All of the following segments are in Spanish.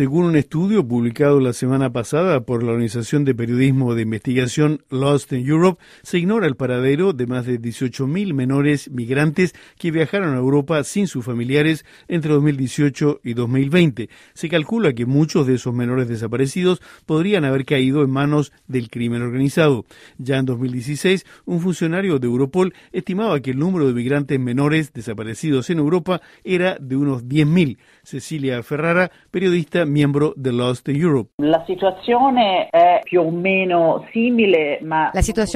Según un estudio publicado la semana pasada por la Organización de Periodismo de Investigación Lost in Europe, se ignora el paradero de más de 18.000 menores migrantes que viajaron a Europa sin sus familiares entre 2018 y 2020. Se calcula que muchos de esos menores desaparecidos podrían haber caído en manos del crimen organizado. Ya en 2016, un funcionario de Europol estimaba que el número de migrantes menores desaparecidos en Europa era de unos 10.000. Cecilia Ferrara, periodista miembro de Lost Europe. La situación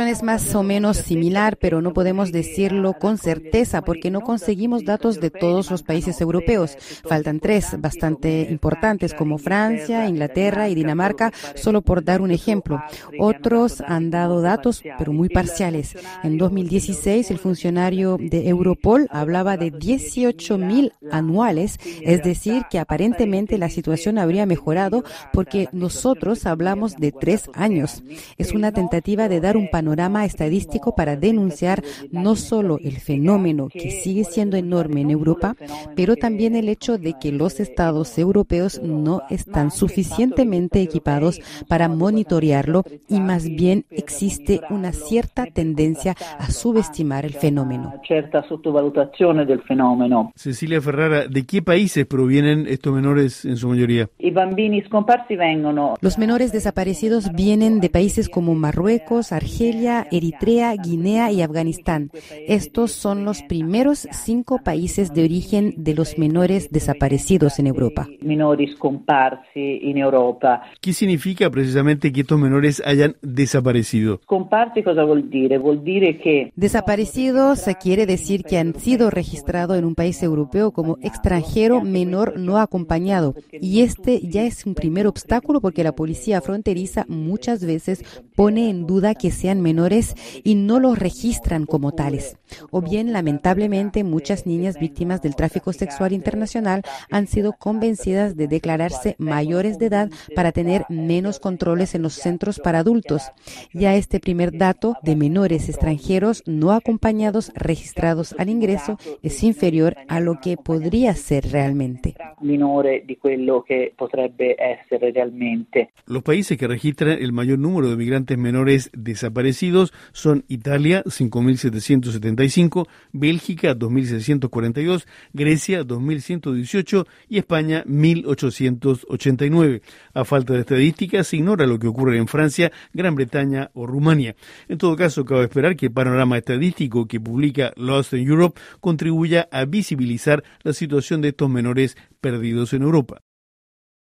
es más o menos similar, pero no podemos decirlo con certeza porque no conseguimos datos de todos los países europeos. Faltan tres bastante importantes como Francia, Inglaterra y Dinamarca, solo por dar un ejemplo. Otros han dado datos, pero muy parciales. En 2016, el funcionario de Europol hablaba de 18.000 mil anuales, es decir, que aparentemente la situación habría mejorado porque nosotros hablamos de tres años. Es una tentativa de dar un panorama estadístico para denunciar no solo el fenómeno que sigue siendo enorme en Europa, pero también el hecho de que los estados europeos no están suficientemente equipados para monitorearlo y más bien existe una cierta tendencia a subestimar el fenómeno. Cecilia Ferrara, ¿de qué países provienen estos menores en su mayoría? Los menores desaparecidos vienen de países como Marruecos, Argelia, Eritrea, Guinea y Afganistán. Estos son los primeros cinco países de origen de los menores desaparecidos en Europa. ¿Qué significa precisamente que estos menores hayan desaparecido? Desaparecidos quiere decir que han sido registrados en un país europeo como extranjero menor no acompañado y este ya es un primer obstáculo porque la policía fronteriza muchas veces pone en duda que sean menores y no los registran como tales. O bien, lamentablemente, muchas niñas víctimas del tráfico sexual internacional han sido convencidas de declararse mayores de edad para tener menos controles en los centros para adultos. Ya este primer dato de menores extranjeros no acompañados registrados al ingreso es inferior a lo que podría ser realmente realmente. Los países que registran el mayor número de migrantes menores desaparecidos son Italia 5775, Bélgica 2642, Grecia 2118 y España 1889. A falta de estadísticas se ignora lo que ocurre en Francia, Gran Bretaña o Rumania. En todo caso, cabe esperar que el panorama estadístico que publica Lost in Europe contribuya a visibilizar la situación de estos menores perdidos en Europa.